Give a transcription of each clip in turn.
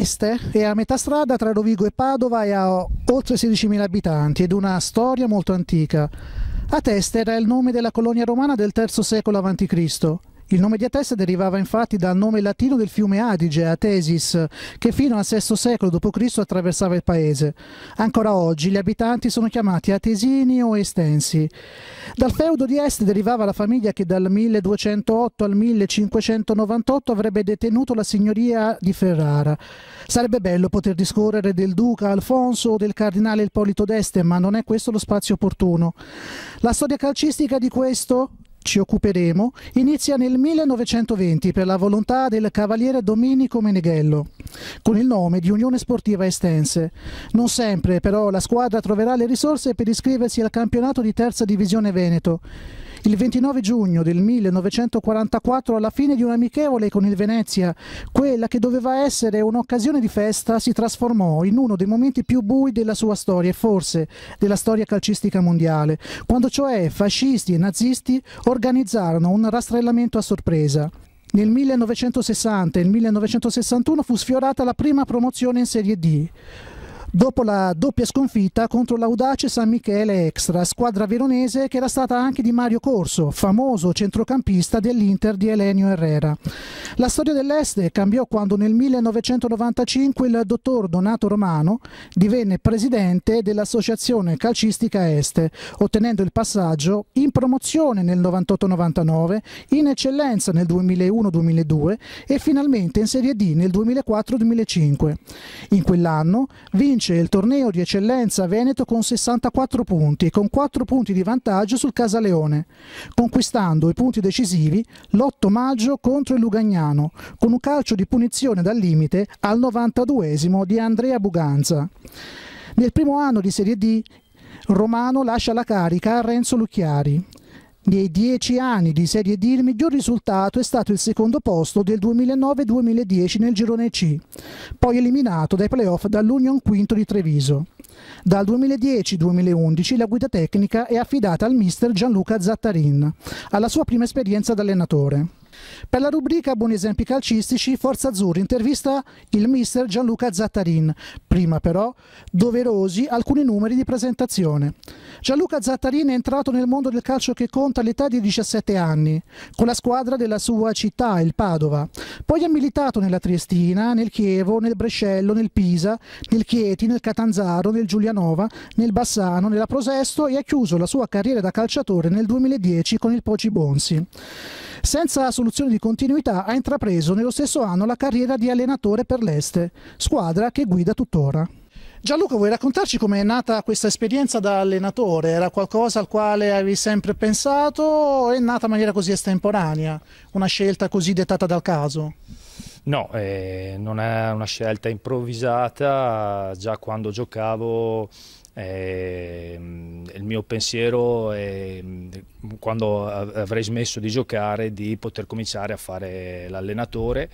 Este è a metà strada tra Rovigo e Padova e ha oltre 16.000 abitanti ed una storia molto antica. A Teste era il nome della colonia romana del III secolo a.C. Il nome di Atessa derivava infatti dal nome latino del fiume Adige, Atesis, che fino al VI secolo d.C. attraversava il paese. Ancora oggi gli abitanti sono chiamati Atesini o Estensi. Dal feudo di Est derivava la famiglia che dal 1208 al 1598 avrebbe detenuto la signoria di Ferrara. Sarebbe bello poter discorrere del duca Alfonso o del cardinale Ippolito d'Este, ma non è questo lo spazio opportuno. La storia calcistica di questo ci occuperemo inizia nel 1920 per la volontà del cavaliere Domenico Meneghello, con il nome di Unione Sportiva Estense. Non sempre però la squadra troverà le risorse per iscriversi al campionato di terza divisione Veneto il 29 giugno del 1944 alla fine di un amichevole con il Venezia. Quella che doveva essere un'occasione di festa si trasformò in uno dei momenti più bui della sua storia e forse della storia calcistica mondiale, quando cioè fascisti e nazisti organizzarono un rastrellamento a sorpresa. Nel 1960 e nel 1961 fu sfiorata la prima promozione in Serie D dopo la doppia sconfitta contro l'audace San Michele Extra, squadra veronese che era stata anche di Mario Corso, famoso centrocampista dell'Inter di Elenio Herrera. La storia dell'Este cambiò quando nel 1995 il dottor Donato Romano divenne presidente dell'Associazione Calcistica Est, ottenendo il passaggio in promozione nel 98-99, in eccellenza nel 2001-2002 e finalmente in Serie D nel 2004-2005. In quell'anno vince vince il torneo di eccellenza Veneto con 64 punti e con 4 punti di vantaggio sul Casaleone, conquistando i punti decisivi l'8 maggio contro il Lugagnano, con un calcio di punizione dal limite al 92esimo di Andrea Buganza. Nel primo anno di Serie D Romano lascia la carica a Renzo Lucchiari, nei dieci anni di Serie D il miglior risultato è stato il secondo posto del 2009-2010 nel girone C, poi eliminato dai playoff dall'Union Quinto di Treviso. Dal 2010-2011 la guida tecnica è affidata al mister Gianluca Zattarin, alla sua prima esperienza da allenatore. Per la rubrica Buoni esempi calcistici, Forza Azzurri intervista il mister Gianluca Zattarin. Prima però, doverosi alcuni numeri di presentazione. Gianluca Zattarin è entrato nel mondo del calcio che conta all'età di 17 anni, con la squadra della sua città, il Padova. Poi ha militato nella Triestina, nel Chievo, nel Brescello, nel Pisa, nel Chieti, nel Catanzaro, nel Giulianova, nel Bassano, nella Prosesto e ha chiuso la sua carriera da calciatore nel 2010 con il Poci Bonsi. Senza soluzione di continuità ha intrapreso nello stesso anno la carriera di allenatore per l'Este, squadra che guida tuttora. Gianluca, vuoi raccontarci com'è nata questa esperienza da allenatore? Era qualcosa al quale avevi sempre pensato o è nata in maniera così estemporanea? Una scelta così dettata dal caso? No, eh, non è una scelta improvvisata, già quando giocavo eh, il mio pensiero è mm, quando avrei smesso di giocare di poter cominciare a fare l'allenatore.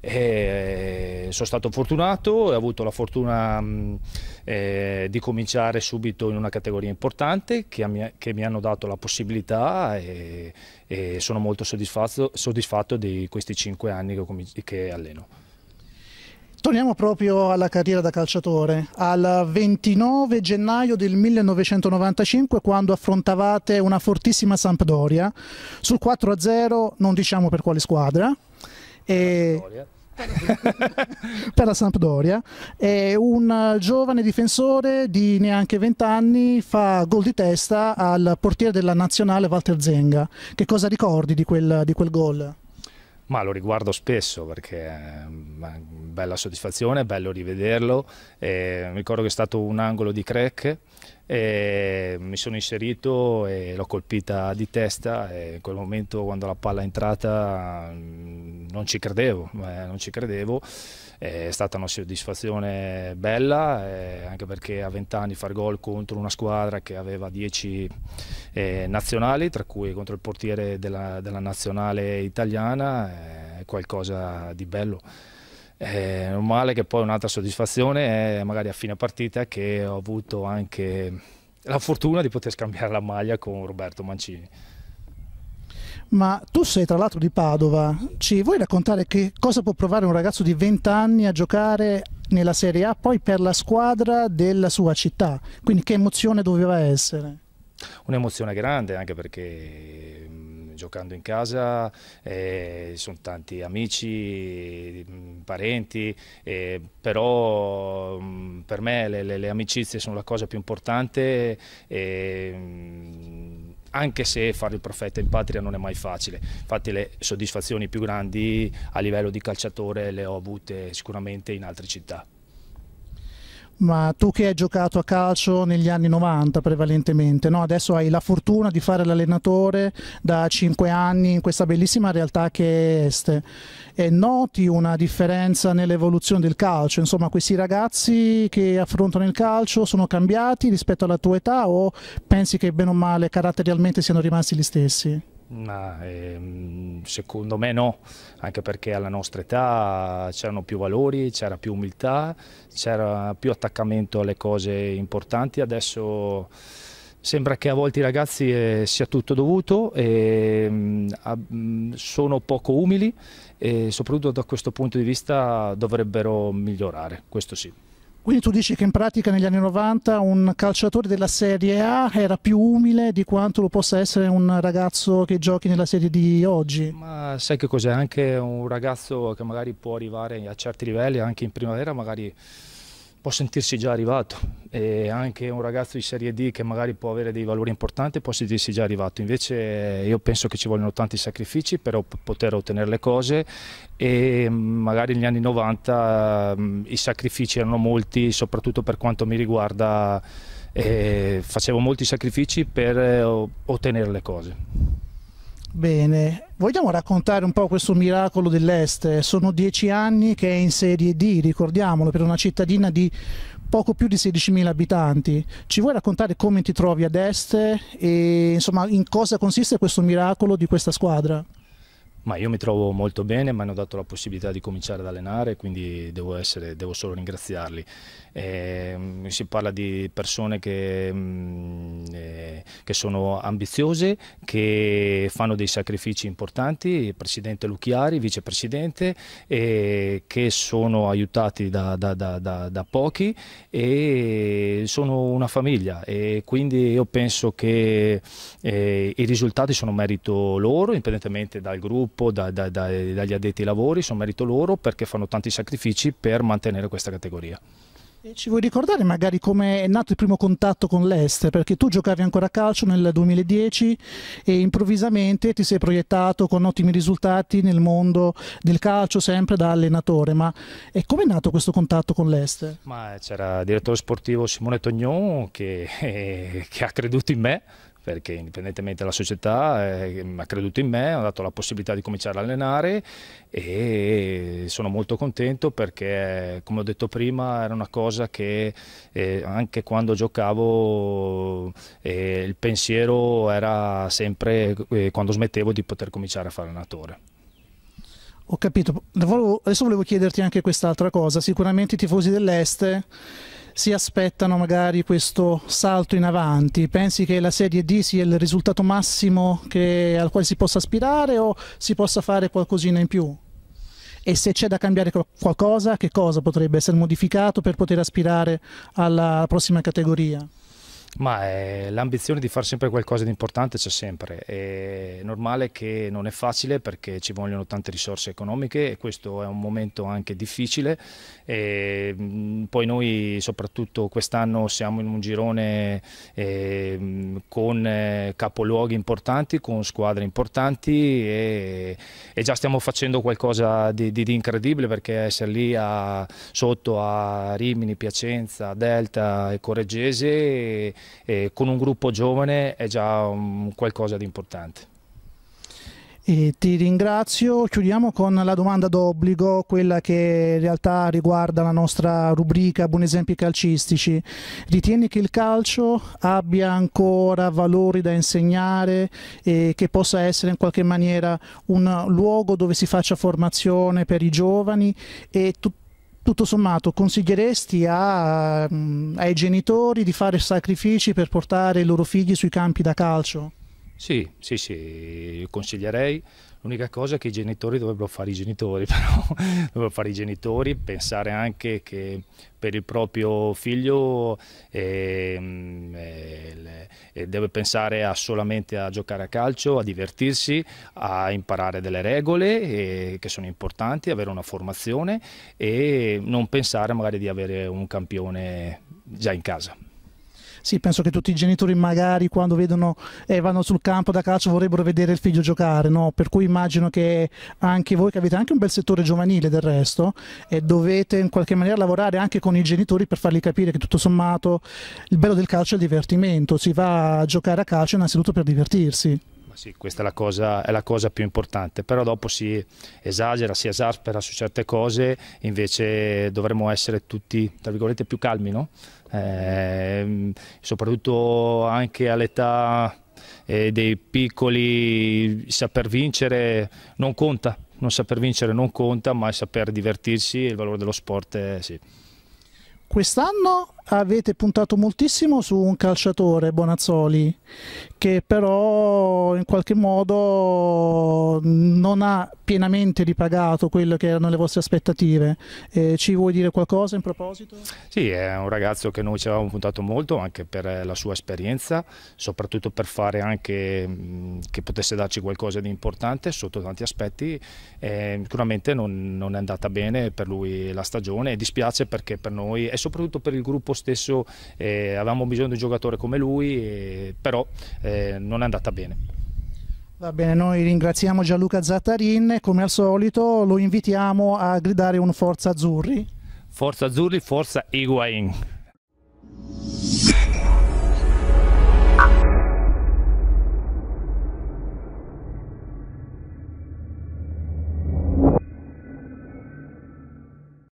Eh, sono stato fortunato, ho avuto la fortuna mm, eh, di cominciare subito in una categoria importante che, mia, che mi hanno dato la possibilità e, e sono molto soddisfatto, soddisfatto, di questi cinque anni che, che alleno. Torniamo proprio alla carriera da calciatore, al 29 gennaio del 1995 quando affrontavate una fortissima Sampdoria, sul 4-0 non diciamo per quale squadra, e... per la Sampdoria e un giovane difensore di neanche 20 anni fa gol di testa al portiere della nazionale Walter Zenga. Che cosa ricordi di quel, di quel gol? Ma lo riguardo spesso perché eh, bella soddisfazione, bello rivederlo. Eh, mi ricordo che è stato un angolo di crack, eh, mi sono inserito e l'ho colpita di testa e in quel momento quando la palla è entrata mm, non ci credevo, eh, non ci credevo. Eh, è stata una soddisfazione bella, eh, anche perché a 20 anni far gol contro una squadra che aveva 10 eh, nazionali, tra cui contro il portiere della, della nazionale italiana, eh, è qualcosa di bello. Eh, non male che poi un'altra soddisfazione è magari a fine partita che ho avuto anche la fortuna di poter scambiare la maglia con Roberto Mancini. Ma tu sei tra l'altro di Padova, ci vuoi raccontare che cosa può provare un ragazzo di 20 anni a giocare nella Serie A poi per la squadra della sua città? Quindi che emozione doveva essere? Un'emozione grande anche perché giocando in casa, eh, sono tanti amici, mm, parenti, eh, però mh, mm, per me le, le, le, amicizie sono la cosa più importante. E, eh, mm, anche se fare il profeta in patria non è mai facile. Infatti le soddisfazioni più grandi a livello di calciatore le ho avute sicuramente in altre città ma tu che hai giocato a calcio negli anni 90 prevalentemente, no? adesso hai la fortuna di fare l'allenatore da 5 anni in questa bellissima realtà che è Est e noti una differenza nell'evoluzione del calcio, insomma questi ragazzi che affrontano il calcio sono cambiati rispetto alla tua età o pensi che bene o male caratterialmente siano rimasti gli stessi? Ma ehm, secondo me no, anche perché alla nostra età c'erano più valori, c'era più umiltà, c'era più attaccamento alle cose importanti. Adesso sembra che a volte i ragazzi eh, sia tutto dovuto, e, ehm, mh, sono poco umili e soprattutto da questo punto di vista dovrebbero migliorare, questo sì. Quindi tu dici che in pratica negli anni 90 un calciatore della Serie A era più umile di quanto lo possa essere un ragazzo che giochi nella Serie di oggi? Ma sai che cos'è? Anche un ragazzo che magari può arrivare a certi livelli anche in primavera magari può sentirsi già arrivato e anche un ragazzo di Serie D che magari può avere dei valori importanti può sentirsi già arrivato, invece io penso che ci vogliono tanti sacrifici per poter ottenere le cose e mm, magari negli anni 90 mm, i sacrifici erano molti, soprattutto per quanto mi riguarda eh, facevo molti sacrifici per eh, ottenere le cose. Bene, vogliamo raccontare un po' questo miracolo dell'Est? Sono dieci anni che è in Serie D, ricordiamolo, per una cittadina di poco più di 16.000 abitanti. Ci vuoi raccontare come ti trovi ad Est e insomma in cosa consiste questo miracolo di questa squadra? Ma io mi trovo molto bene, mi hanno dato la possibilità di cominciare ad allenare, quindi devo, essere, devo solo ringraziarli. Eh, si parla di persone che, mm, eh, che, sono ambiziose, che fanno dei sacrifici importanti, il presidente Lucchiari, vicepresidente, eh, che sono aiutati da, da, da, da, pochi e sono una famiglia e quindi io penso che eh, i risultati sono merito loro, indipendentemente dal gruppo gruppo, da, da, da, dagli addetti ai lavori, sono merito loro perché fanno tanti sacrifici per mantenere questa categoria. E ci vuoi ricordare magari come è nato il primo contatto con l'Est? Perché tu giocavi ancora a calcio nel 2010 e improvvisamente ti sei proiettato con ottimi risultati nel mondo del calcio, sempre da allenatore. Ma come è nato questo contatto con l'Est? c'era il direttore sportivo Simone Tognon che, che ha creduto in me perché indipendentemente dalla società eh, ha creduto in me, ha dato la possibilità di cominciare ad allenare e sono molto contento perché come ho detto prima era una cosa che eh, anche quando giocavo eh, il pensiero era sempre eh, quando smettevo di poter cominciare a fare allenatore. Ho capito, adesso volevo chiederti anche quest'altra cosa, sicuramente i tifosi dell'Est si aspettano magari questo salto in avanti? Pensi che la Serie D sia il risultato massimo che, al quale si possa aspirare o si possa fare qualcosina in più? E se c'è da cambiare qualcosa, che cosa potrebbe essere modificato per poter aspirare alla prossima categoria? Ma eh, l'ambizione di fare sempre qualcosa di importante c'è sempre. È normale che non è facile perché ci vogliono tante risorse economiche e questo è un momento anche difficile. E, poi noi soprattutto quest'anno siamo in un girone ehm, con eh, capoluoghi importanti, con squadre importanti e, già stiamo facendo qualcosa di, di, di incredibile perché essere lì a, sotto a Rimini, Piacenza, Delta e Correggese eh, con un gruppo giovane è già um, qualcosa di importante. E ti ringrazio, chiudiamo con la domanda d'obbligo, quella che in realtà riguarda la nostra rubrica Buon esempi calcistici. Ritieni che il calcio abbia ancora valori da insegnare e che possa essere in qualche maniera un luogo dove si faccia formazione per i giovani e tutto? tutto sommato consiglieresti a, mh, mm, ai genitori di fare sacrifici per portare i loro figli sui campi da calcio? Sì, sì, sì, consiglierei. L'unica cosa è che i genitori dovrebbero fare i genitori, però dovrebbero fare i genitori, pensare anche che per il proprio figlio eh, eh, deve pensare a solamente a giocare a calcio, a divertirsi, a imparare delle regole eh, che sono importanti, avere una formazione e non pensare magari di avere un campione già in casa. Sì, penso che tutti i genitori magari quando vedono e eh, vanno sul campo da calcio vorrebbero vedere il figlio giocare, no? per cui immagino che anche voi che avete anche un bel settore giovanile del resto e eh, dovete in qualche maniera lavorare anche con i genitori per fargli capire che tutto sommato il bello del calcio è il divertimento, si va a giocare a calcio innanzitutto per divertirsi ma sì, questa è la, cosa, è la, cosa, più importante, però dopo si esagera, si esaspera su certe cose, invece dovremmo essere tutti, tra virgolette, più calmi, no? eh, soprattutto anche all'età eh, dei piccoli, saper vincere non conta, non saper vincere non conta, ma saper divertirsi e il valore dello sport eh, sì. Quest'anno avete puntato moltissimo su un calciatore, Bonazzoli, che però in qualche modo non ha pienamente ripagato quelle che erano le vostre aspettative. Eh, ci vuoi dire qualcosa in proposito? Sì, è un ragazzo che noi ci avevamo puntato molto anche per eh, la sua esperienza, soprattutto per fare anche mm, che potesse darci qualcosa di importante sotto tanti aspetti. Eh, sicuramente non, non è andata bene per lui la stagione e dispiace perché per noi e soprattutto per il gruppo stesso eh, avevamo bisogno di un giocatore come lui, eh, però non è andata bene. Va bene, noi ringraziamo Gianluca Zattarin come al solito lo invitiamo a gridare un Forza Azzurri. Forza Azzurri, Forza Higuain.